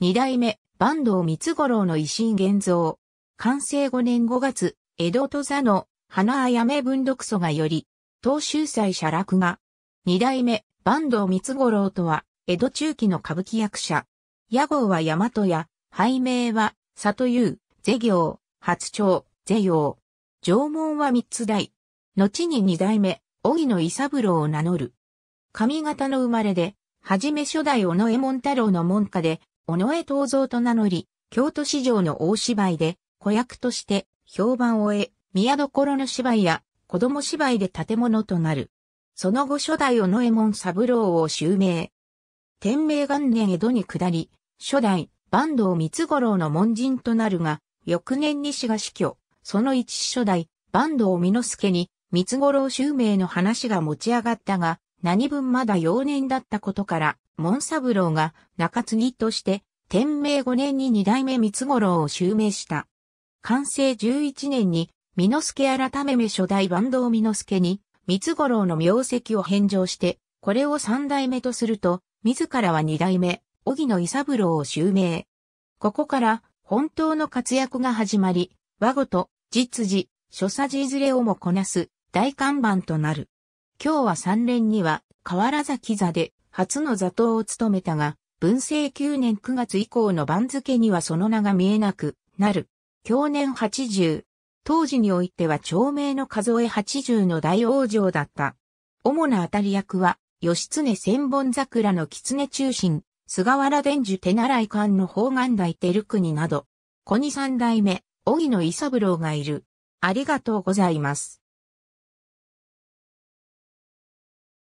二代目、坂東三五郎の維新現像。完成五年五月、江戸と座の花あやめ文読祖がより、東州斎写楽が、二代目、坂東三五郎とは、江戸中期の歌舞伎役者。屋号は大和屋、拝名は、里優、是行、初長、是陽。縄文は三つ代。後に二代目、荻野伊三郎を名乗る。上方の生まれで、はじめ初代尾上門太郎の門下で、尾上東蔵と名乗り、京都市場の大芝居で、子役として評判を得、宮所の芝居や子供芝居で建物となる。その後初代尾上門三郎を襲名。天明元年江戸に下り、初代坂東三五郎の門人となるが、翌年に死が死去、その一初代坂東美之助に三五郎襲名の話が持ち上がったが、何分まだ幼年だったことから、門三郎が中継ぎとして、天明5年に二代目三津五郎を襲名した。完成11年に、之助改め初代坂東之助に、三津五郎の名跡を返上して、これを三代目とすると、自らは二代目、荻野伊三郎を襲名。ここから、本当の活躍が始まり、和事、実事、所作事いずれをもこなす、大看板となる。日は三連には、河原崎座で、初の座頭を務めたが、文政9年9月以降の番付にはその名が見えなくなる。去年80。当時においては長命の数え80の大王城だった。主な当たり役は、義経千本桜の狐中心、菅原伝授手習い館の方眼大照国など、小二三代目、荻野伊三郎がいる。ありがとうございます。